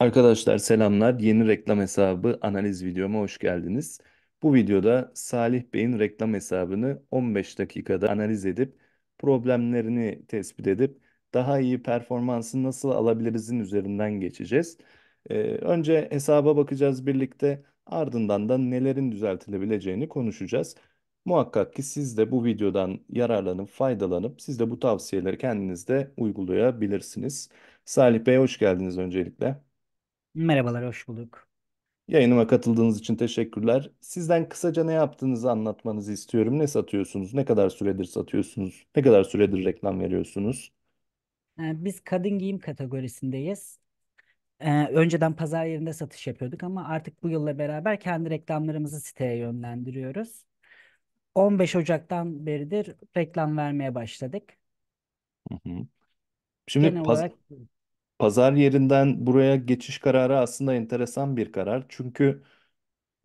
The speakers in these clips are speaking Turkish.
Arkadaşlar selamlar. Yeni reklam hesabı analiz videoma hoş geldiniz. Bu videoda Salih Bey'in reklam hesabını 15 dakikada analiz edip problemlerini tespit edip daha iyi performansı nasıl alabilirizin üzerinden geçeceğiz. Ee, önce hesaba bakacağız birlikte ardından da nelerin düzeltilebileceğini konuşacağız. Muhakkak ki siz de bu videodan yararlanıp faydalanıp siz de bu tavsiyeleri kendinizde uygulayabilirsiniz. Salih Bey hoş geldiniz öncelikle. Merhabalar, hoş bulduk. Yayınıma katıldığınız için teşekkürler. Sizden kısaca ne yaptığınızı anlatmanızı istiyorum. Ne satıyorsunuz? Ne kadar süredir satıyorsunuz? Ne kadar süredir reklam veriyorsunuz? Ee, biz kadın giyim kategorisindeyiz. Ee, önceden pazar yerinde satış yapıyorduk ama artık bu yılla beraber kendi reklamlarımızı siteye yönlendiriyoruz. 15 Ocak'tan beridir reklam vermeye başladık. Hı hı. Şimdi Genel paz olarak Pazar yerinden buraya geçiş kararı aslında enteresan bir karar. Çünkü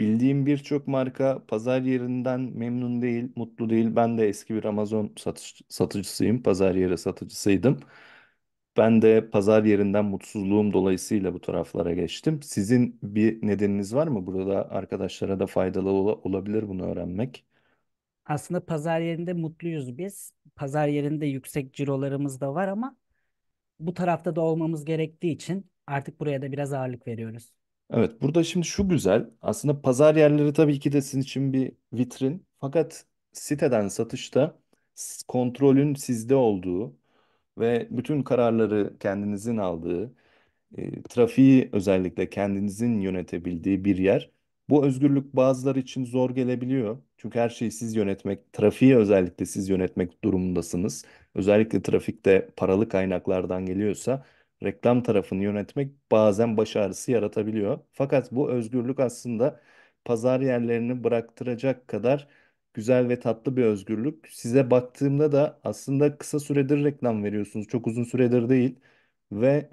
bildiğim birçok marka pazar yerinden memnun değil, mutlu değil. Ben de eski bir Amazon satış, satıcısıyım, pazar yeri satıcısıydım. Ben de pazar yerinden mutsuzluğum dolayısıyla bu taraflara geçtim. Sizin bir nedeniniz var mı? Burada arkadaşlara da faydalı ola- olabilir bunu öğrenmek. Aslında pazar yerinde mutluyuz biz. Pazar yerinde yüksek cirolarımız da var ama bu tarafta da olmamız gerektiği için artık buraya da biraz ağırlık veriyoruz. Evet, burada şimdi şu güzel. Aslında pazar yerleri tabii ki de sizin için bir vitrin. Fakat siteden satışta kontrolün sizde olduğu ve bütün kararları kendinizin aldığı, e, trafiği özellikle kendinizin yönetebildiği bir yer bu özgürlük bazıları için zor gelebiliyor. Çünkü her şeyi siz yönetmek, trafiği özellikle siz yönetmek durumundasınız. Özellikle trafikte paralı kaynaklardan geliyorsa reklam tarafını yönetmek bazen baş ağrısı yaratabiliyor. Fakat bu özgürlük aslında pazar yerlerini bıraktıracak kadar güzel ve tatlı bir özgürlük. Size baktığımda da aslında kısa süredir reklam veriyorsunuz. Çok uzun süredir değil ve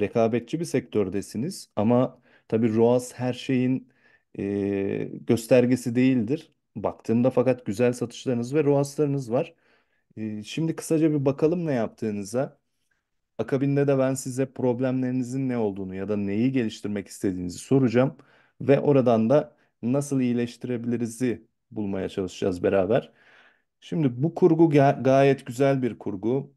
rekabetçi bir sektördesiniz ama tabii ROAS her şeyin e, göstergesi değildir. Baktığımda fakat güzel satışlarınız ve ROAS'larınız var. E, şimdi kısaca bir bakalım ne yaptığınıza. Akabinde de ben size problemlerinizin ne olduğunu ya da neyi geliştirmek istediğinizi soracağım ve oradan da nasıl iyileştirebilirizi bulmaya çalışacağız beraber. Şimdi bu kurgu gayet güzel bir kurgu.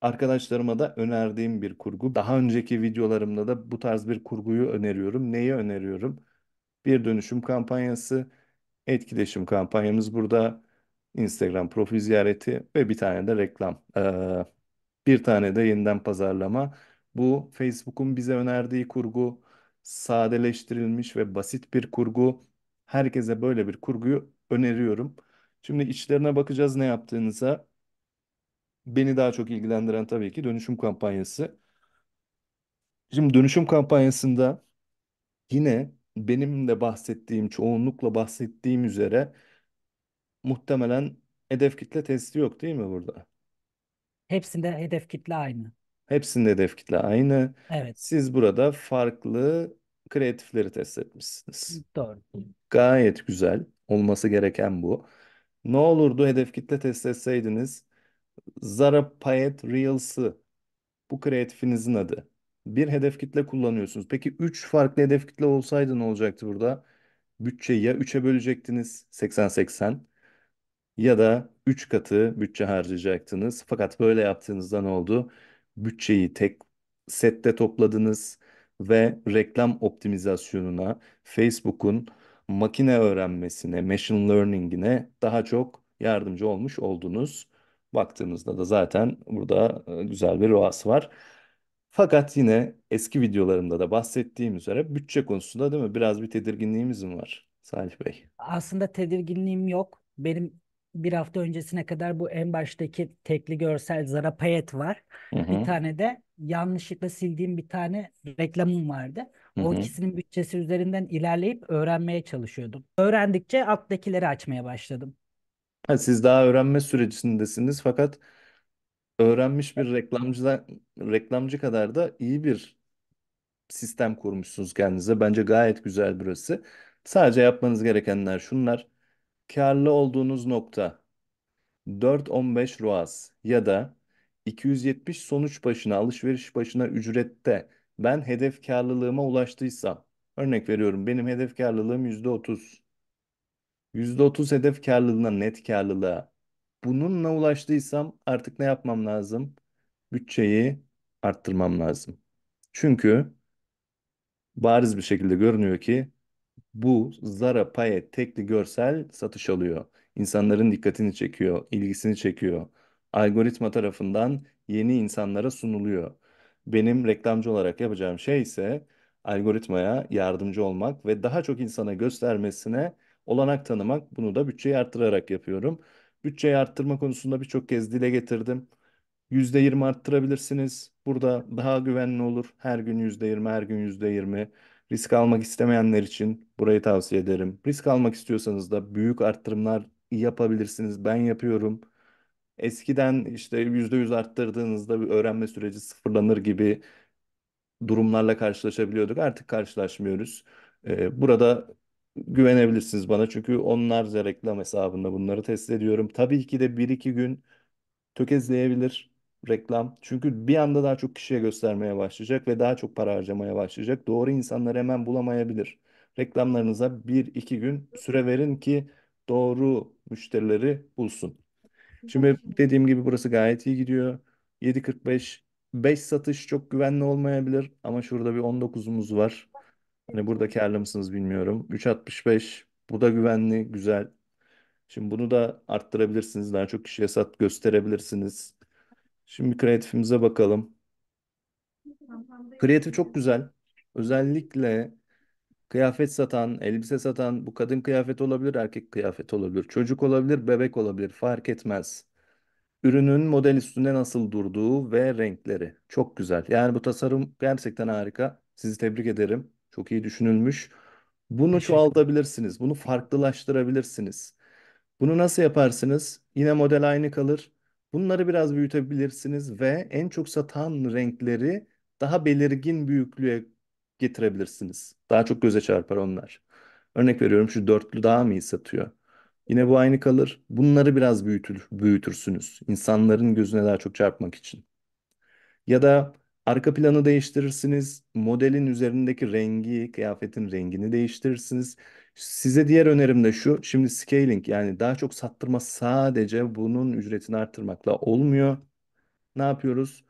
Arkadaşlarıma da önerdiğim bir kurgu. Daha önceki videolarımda da bu tarz bir kurguyu öneriyorum. Neyi öneriyorum? bir dönüşüm kampanyası, etkileşim kampanyamız burada, Instagram profil ziyareti ve bir tane de reklam. Ee, bir tane de yeniden pazarlama. Bu Facebook'un bize önerdiği kurgu, sadeleştirilmiş ve basit bir kurgu. Herkese böyle bir kurguyu öneriyorum. Şimdi içlerine bakacağız ne yaptığınıza. Beni daha çok ilgilendiren tabii ki dönüşüm kampanyası. Şimdi dönüşüm kampanyasında yine benim de bahsettiğim, çoğunlukla bahsettiğim üzere muhtemelen hedef kitle testi yok değil mi burada? Hepsinde hedef kitle aynı. Hepsinde hedef kitle aynı. Evet. Siz burada farklı kreatifleri test etmişsiniz. Doğru. Gayet güzel. Olması gereken bu. Ne olurdu hedef kitle test etseydiniz? Zara Payet Reels'ı. Bu kreatifinizin adı. Bir hedef kitle kullanıyorsunuz. Peki 3 farklı hedef kitle olsaydı ne olacaktı burada? Bütçeyi ya 3'e bölecektiniz 80-80 ya da 3 katı bütçe harcayacaktınız. Fakat böyle yaptığınızda ne oldu? Bütçeyi tek sette topladınız ve reklam optimizasyonuna, Facebook'un makine öğrenmesine, machine learning'ine daha çok yardımcı olmuş oldunuz. Baktığınızda da zaten burada e, güzel bir ROAS var. Fakat yine eski videolarımda da bahsettiğim üzere bütçe konusunda değil mi? Biraz bir tedirginliğimiz mi var Salih Bey? Aslında tedirginliğim yok. Benim bir hafta öncesine kadar bu en baştaki tekli görsel Zara Payet var. Hı hı. Bir tane de yanlışlıkla sildiğim bir tane reklamım vardı. Hı O ikisinin bütçesi üzerinden ilerleyip öğrenmeye çalışıyordum. Öğrendikçe alttakileri açmaya başladım. siz daha öğrenme sürecindesiniz fakat öğrenmiş bir reklamcıdan reklamcı kadar da iyi bir sistem kurmuşsunuz kendinize. Bence gayet güzel burası. Sadece yapmanız gerekenler şunlar. Karlı olduğunuz nokta 4-15 ROAS ya da 270 sonuç başına alışveriş başına ücrette ben hedef karlılığıma ulaştıysam örnek veriyorum benim hedef karlılığım %30. %30 hedef karlılığına net karlılığa bununla ulaştıysam artık ne yapmam lazım? Bütçeyi arttırmam lazım. Çünkü bariz bir şekilde görünüyor ki bu Zara Payet tekli görsel satış alıyor. İnsanların dikkatini çekiyor, ilgisini çekiyor. Algoritma tarafından yeni insanlara sunuluyor. Benim reklamcı olarak yapacağım şey ise algoritmaya yardımcı olmak ve daha çok insana göstermesine olanak tanımak. Bunu da bütçeyi arttırarak yapıyorum. Bütçeyi arttırma konusunda birçok kez dile getirdim. %20 arttırabilirsiniz. Burada daha güvenli olur. Her gün %20, her gün %20. Risk almak istemeyenler için burayı tavsiye ederim. Risk almak istiyorsanız da büyük arttırımlar yapabilirsiniz. Ben yapıyorum. Eskiden işte %100 arttırdığınızda bir öğrenme süreci sıfırlanır gibi durumlarla karşılaşabiliyorduk. Artık karşılaşmıyoruz. Ee, burada güvenebilirsiniz bana. Çünkü onlarca reklam hesabında bunları test ediyorum. Tabii ki de bir iki gün tökezleyebilir reklam. Çünkü bir anda daha çok kişiye göstermeye başlayacak ve daha çok para harcamaya başlayacak. Doğru insanları hemen bulamayabilir. Reklamlarınıza bir iki gün süre verin ki doğru müşterileri bulsun. Şimdi dediğim gibi burası gayet iyi gidiyor. 7.45 5 satış çok güvenli olmayabilir ama şurada bir 19'umuz var. Hani burada karlı mısınız bilmiyorum. 3.65 bu da güvenli, güzel. Şimdi bunu da arttırabilirsiniz. Daha çok kişiye sat gösterebilirsiniz. Şimdi kreatifimize bakalım. Kreatif çok güzel. Özellikle kıyafet satan, elbise satan bu kadın kıyafeti olabilir, erkek kıyafeti olabilir, çocuk olabilir, bebek olabilir fark etmez. Ürünün model üstünde nasıl durduğu ve renkleri çok güzel. Yani bu tasarım gerçekten harika. Sizi tebrik ederim. Çok iyi düşünülmüş. Bunu Teşekkür. çoğaltabilirsiniz. Bunu farklılaştırabilirsiniz. Bunu nasıl yaparsınız? Yine model aynı kalır. Bunları biraz büyütebilirsiniz ve en çok satan renkleri daha belirgin büyüklüğe getirebilirsiniz. Daha çok göze çarpar onlar. Örnek veriyorum şu dörtlü daha mı iyi satıyor? Yine bu aynı kalır. Bunları biraz büyütür, büyütürsünüz. İnsanların gözüne daha çok çarpmak için. Ya da Arka planı değiştirirsiniz. Modelin üzerindeki rengi, kıyafetin rengini değiştirirsiniz. Size diğer önerim de şu. Şimdi scaling yani daha çok sattırma sadece bunun ücretini artırmakla olmuyor. Ne yapıyoruz?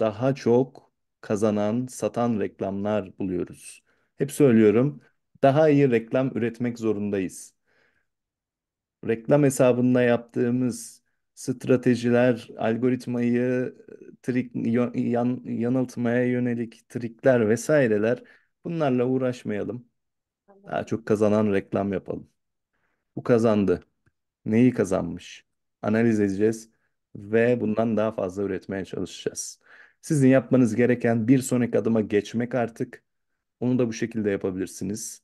Daha çok kazanan, satan reklamlar buluyoruz. Hep söylüyorum. Daha iyi reklam üretmek zorundayız. Reklam hesabında yaptığımız stratejiler, algoritmayı e, trik, yan, yanıltmaya yönelik trikler vesaireler bunlarla uğraşmayalım. Daha çok kazanan reklam yapalım. Bu kazandı. Neyi kazanmış? Analiz edeceğiz ve bundan daha fazla üretmeye çalışacağız. Sizin yapmanız gereken bir sonraki adıma geçmek artık. Onu da bu şekilde yapabilirsiniz.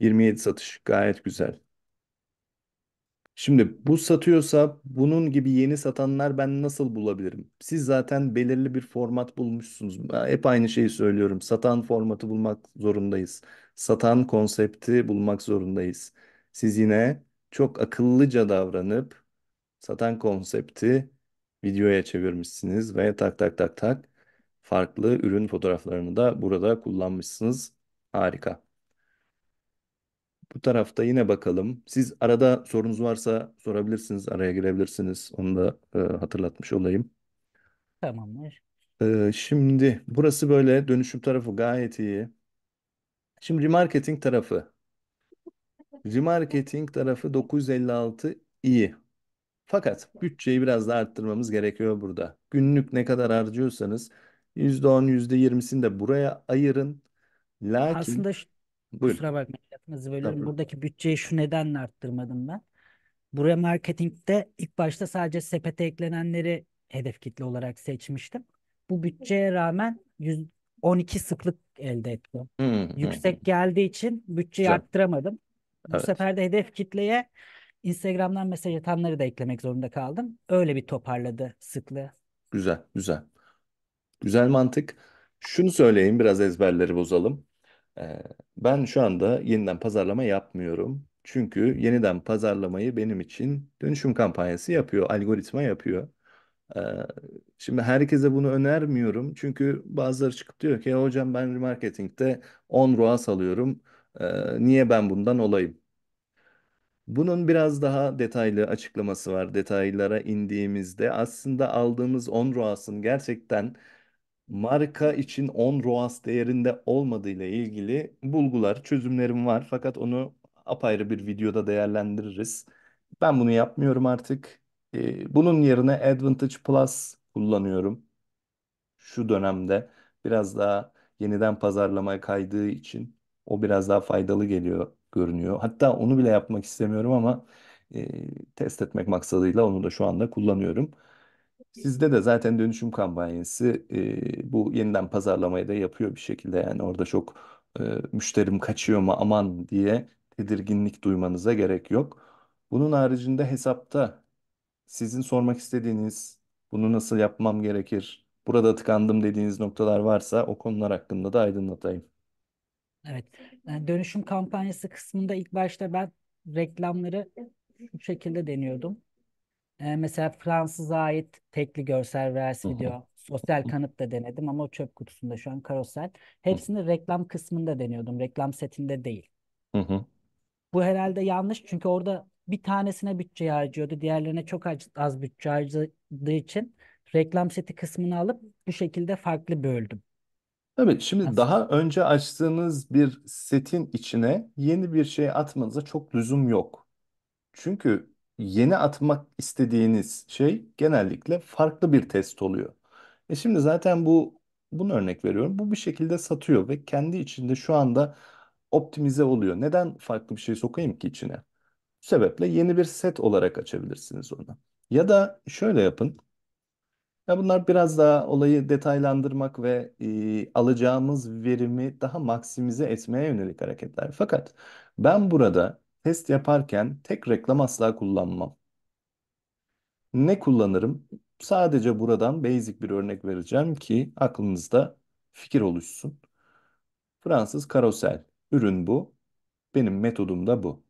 27 satış gayet güzel. Şimdi bu satıyorsa bunun gibi yeni satanlar ben nasıl bulabilirim? Siz zaten belirli bir format bulmuşsunuz. Hep aynı şeyi söylüyorum. Satan formatı bulmak zorundayız. Satan konsepti bulmak zorundayız. Siz yine çok akıllıca davranıp satan konsepti videoya çevirmişsiniz ve tak tak tak tak farklı ürün fotoğraflarını da burada kullanmışsınız. Harika bu tarafta yine bakalım. Siz arada sorunuz varsa sorabilirsiniz, araya girebilirsiniz. Onu da e, hatırlatmış olayım. Tamamdır. E, şimdi burası böyle dönüşüm tarafı gayet iyi. Şimdi remarketing tarafı. Remarketing tarafı 956 iyi. Fakat bütçeyi biraz daha arttırmamız gerekiyor burada. Günlük ne kadar harcıyorsanız %10, %20'sini de buraya ayırın. Lakin Aslında şu- buyurun. kusura bakma. Nasıl böyle Tabii. buradaki bütçeyi şu nedenle arttırmadım ben. Buraya marketingde ilk başta sadece sepete eklenenleri hedef kitle olarak seçmiştim. Bu bütçeye rağmen 12 sıklık elde ettim. Yüksek geldiği için bütçeyi Güzel. arttıramadım. Bu evet. sefer de hedef kitleye Instagram'dan mesaj atanları da eklemek zorunda kaldım. Öyle bir toparladı sıklığı. Güzel, güzel. Güzel mantık. Şunu söyleyeyim biraz ezberleri bozalım. Ben şu anda yeniden pazarlama yapmıyorum. Çünkü yeniden pazarlamayı benim için dönüşüm kampanyası yapıyor, algoritma yapıyor. Şimdi herkese bunu önermiyorum. Çünkü bazıları çıkıp diyor ki hocam ben remarketing'te 10 ROAS alıyorum. Niye ben bundan olayım? Bunun biraz daha detaylı açıklaması var. Detaylara indiğimizde aslında aldığımız 10 ROAS'ın gerçekten marka için 10 ROAS değerinde olmadığı ile ilgili bulgular, çözümlerim var. Fakat onu apayrı bir videoda değerlendiririz. Ben bunu yapmıyorum artık. Ee, bunun yerine Advantage Plus kullanıyorum. Şu dönemde biraz daha yeniden pazarlamaya kaydığı için o biraz daha faydalı geliyor görünüyor. Hatta onu bile yapmak istemiyorum ama e, test etmek maksadıyla onu da şu anda kullanıyorum. Sizde de zaten dönüşüm kampanyası e, bu yeniden pazarlamayı da yapıyor bir şekilde. Yani orada çok e, müşterim kaçıyor mu aman diye tedirginlik duymanıza gerek yok. Bunun haricinde hesapta sizin sormak istediğiniz, bunu nasıl yapmam gerekir, burada tıkandım dediğiniz noktalar varsa o konular hakkında da aydınlatayım. Evet. Yani dönüşüm kampanyası kısmında ilk başta ben reklamları bu şekilde deniyordum. Ee, mesela Fransız'a ait tekli görsel reels video, sosyal kanıt da denedim ama o çöp kutusunda şu an karosel. Hepsini reklam kısmında deniyordum. Reklam setinde değil. Bu herhalde yanlış çünkü orada bir tanesine bütçe harcıyordu. Diğerlerine çok az, az bütçe harcadığı için reklam seti kısmını alıp bu şekilde farklı böldüm. Evet, şimdi Aslında. daha önce açtığınız bir setin içine yeni bir şey atmanıza çok lüzum yok. Çünkü yeni atmak istediğiniz şey genellikle farklı bir test oluyor. E şimdi zaten bu bunu örnek veriyorum. Bu bir şekilde satıyor ve kendi içinde şu anda optimize oluyor. Neden farklı bir şey sokayım ki içine? Bu sebeple yeni bir set olarak açabilirsiniz onu. Ya da şöyle yapın. Ya bunlar biraz daha olayı detaylandırmak ve e, alacağımız verimi daha maksimize etmeye yönelik hareketler. Fakat ben burada Test yaparken tek reklam asla kullanmam. Ne kullanırım? Sadece buradan basic bir örnek vereceğim ki aklınızda fikir oluşsun. Fransız karosel. Ürün bu. Benim metodum da bu.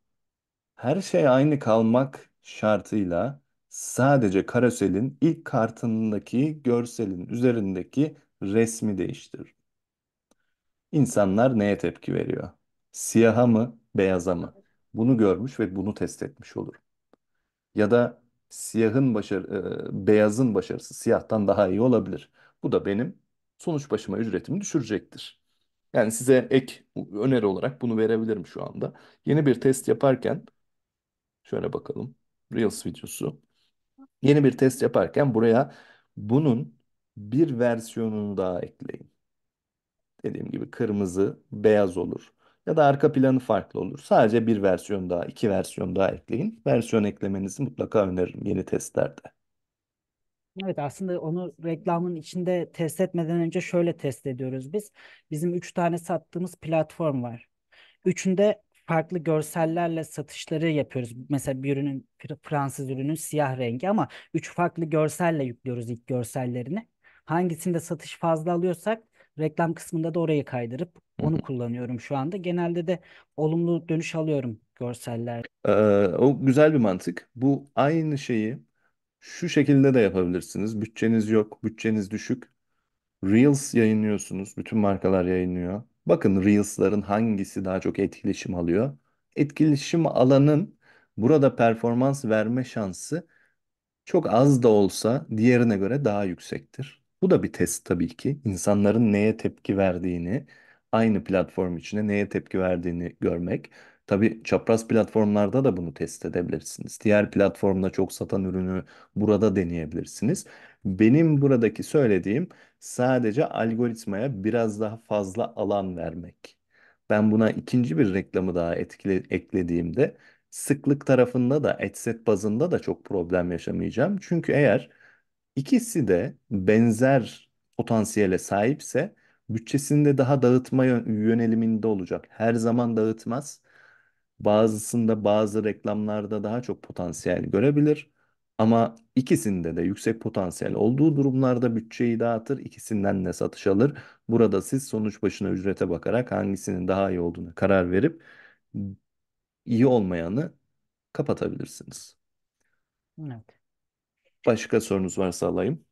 Her şey aynı kalmak şartıyla sadece karoselin ilk kartındaki görselin üzerindeki resmi değiştir. İnsanlar neye tepki veriyor? Siyaha mı, beyaza mı? Bunu görmüş ve bunu test etmiş olurum. Ya da siyahın başarı, e, beyazın başarısı siyahtan daha iyi olabilir. Bu da benim sonuç başıma ücretimi düşürecektir. Yani size ek öneri olarak bunu verebilirim şu anda. Yeni bir test yaparken şöyle bakalım. Reels videosu. Yeni bir test yaparken buraya bunun bir versiyonunu daha ekleyin. Dediğim gibi kırmızı, beyaz olur ya da arka planı farklı olur. Sadece bir versiyon daha, iki versiyon daha ekleyin. Versiyon eklemenizi mutlaka öneririm yeni testlerde. Evet aslında onu reklamın içinde test etmeden önce şöyle test ediyoruz biz. Bizim üç tane sattığımız platform var. Üçünde farklı görsellerle satışları yapıyoruz. Mesela bir ürünün Fransız ürünün siyah rengi ama üç farklı görselle yüklüyoruz ilk görsellerini. Hangisinde satış fazla alıyorsak Reklam kısmında da oraya kaydırıp onu kullanıyorum şu anda. Genelde de olumlu dönüş alıyorum görseller. Ee, o güzel bir mantık. Bu aynı şeyi şu şekilde de yapabilirsiniz. Bütçeniz yok, bütçeniz düşük. Reels yayınlıyorsunuz. Bütün markalar yayınlıyor. Bakın Reels'ların hangisi daha çok etkileşim alıyor? Etkileşim alanın burada performans verme şansı çok az da olsa diğerine göre daha yüksektir. Bu da bir test tabii ki. İnsanların neye tepki verdiğini, aynı platform içine neye tepki verdiğini görmek. Tabii çapraz platformlarda da bunu test edebilirsiniz. Diğer platformda çok satan ürünü burada deneyebilirsiniz. Benim buradaki söylediğim sadece algoritmaya biraz daha fazla alan vermek. Ben buna ikinci bir reklamı daha etkile, eklediğimde sıklık tarafında da, set bazında da çok problem yaşamayacağım. Çünkü eğer İkisi de benzer potansiyele sahipse bütçesinde daha dağıtma yöneliminde olacak. Her zaman dağıtmaz. Bazısında bazı reklamlarda daha çok potansiyel görebilir. Ama ikisinde de yüksek potansiyel olduğu durumlarda bütçeyi dağıtır, ikisinden de satış alır. Burada siz sonuç başına ücrete bakarak hangisinin daha iyi olduğunu karar verip iyi olmayanı kapatabilirsiniz. Evet. Başka sorunuz varsa alayım.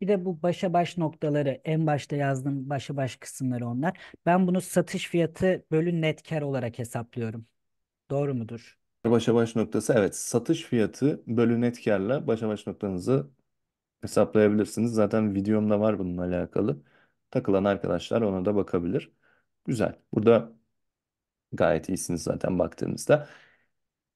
Bir de bu başa baş noktaları en başta yazdığım başa baş kısımları onlar. Ben bunu satış fiyatı bölü net kar olarak hesaplıyorum. Doğru mudur? Başa baş noktası evet satış fiyatı bölü net karla başa baş noktanızı hesaplayabilirsiniz. Zaten videomda var bununla alakalı. Takılan arkadaşlar ona da bakabilir. Güzel. Burada gayet iyisiniz zaten baktığımızda.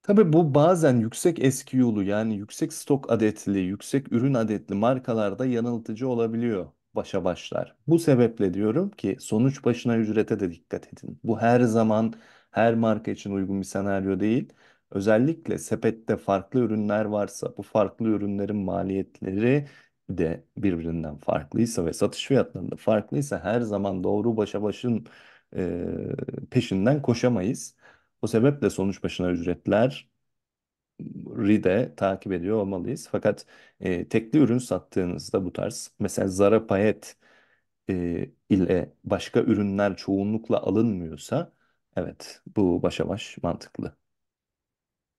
Tabii bu bazen yüksek SKU'lu yani yüksek stok adetli, yüksek ürün adetli markalarda yanıltıcı olabiliyor başa başlar. Bu sebeple diyorum ki sonuç başına ücrete de dikkat edin. Bu her zaman her marka için uygun bir senaryo değil. Özellikle sepette farklı ürünler varsa bu farklı ürünlerin maliyetleri de birbirinden farklıysa ve satış fiyatlarında da farklıysa her zaman doğru başa başın e, peşinden koşamayız. Bu sebeple sonuç başına ücretler de takip ediyor olmalıyız. Fakat e, tekli ürün sattığınızda bu tarz mesela Zara Payet e, ile başka ürünler çoğunlukla alınmıyorsa evet bu başa baş mantıklı.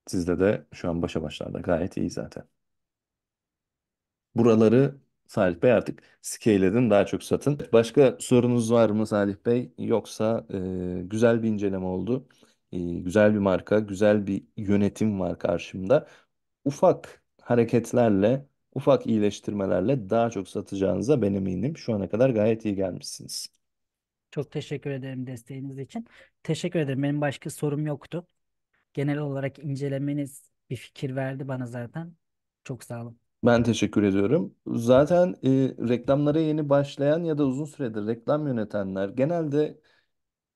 Sizde de şu an başa başlarda gayet iyi zaten. Buraları Salih Bey artık scale daha çok satın. Başka sorunuz var mı Salih Bey? Yoksa e, güzel bir inceleme oldu güzel bir marka, güzel bir yönetim var karşımda. Ufak hareketlerle, ufak iyileştirmelerle daha çok satacağınıza ben eminim. Şu ana kadar gayet iyi gelmişsiniz. Çok teşekkür ederim desteğiniz için. Teşekkür ederim. Benim başka sorum yoktu. Genel olarak incelemeniz bir fikir verdi bana zaten. Çok sağ olun. Ben teşekkür ediyorum. Zaten e, reklamlara yeni başlayan ya da uzun süredir reklam yönetenler genelde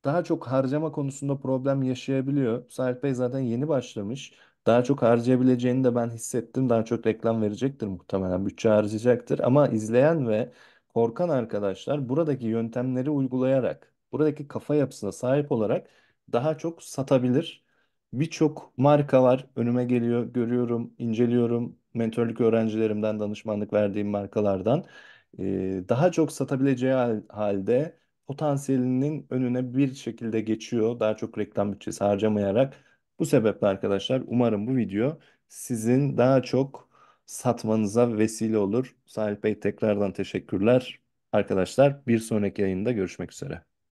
daha çok harcama konusunda problem yaşayabiliyor. Salih Bey zaten yeni başlamış. Daha çok harcayabileceğini de ben hissettim. Daha çok reklam verecektir muhtemelen. Bütçe harcayacaktır. Ama izleyen ve korkan arkadaşlar buradaki yöntemleri uygulayarak, buradaki kafa yapısına sahip olarak daha çok satabilir. Birçok marka var önüme geliyor, görüyorum, inceliyorum. Mentörlük öğrencilerimden, danışmanlık verdiğim markalardan. Ee, daha çok satabileceği halde potansiyelinin önüne bir şekilde geçiyor. Daha çok reklam bütçesi harcamayarak. Bu sebeple arkadaşlar umarım bu video sizin daha çok satmanıza vesile olur. Salih Bey tekrardan teşekkürler. Arkadaşlar bir sonraki yayında görüşmek üzere.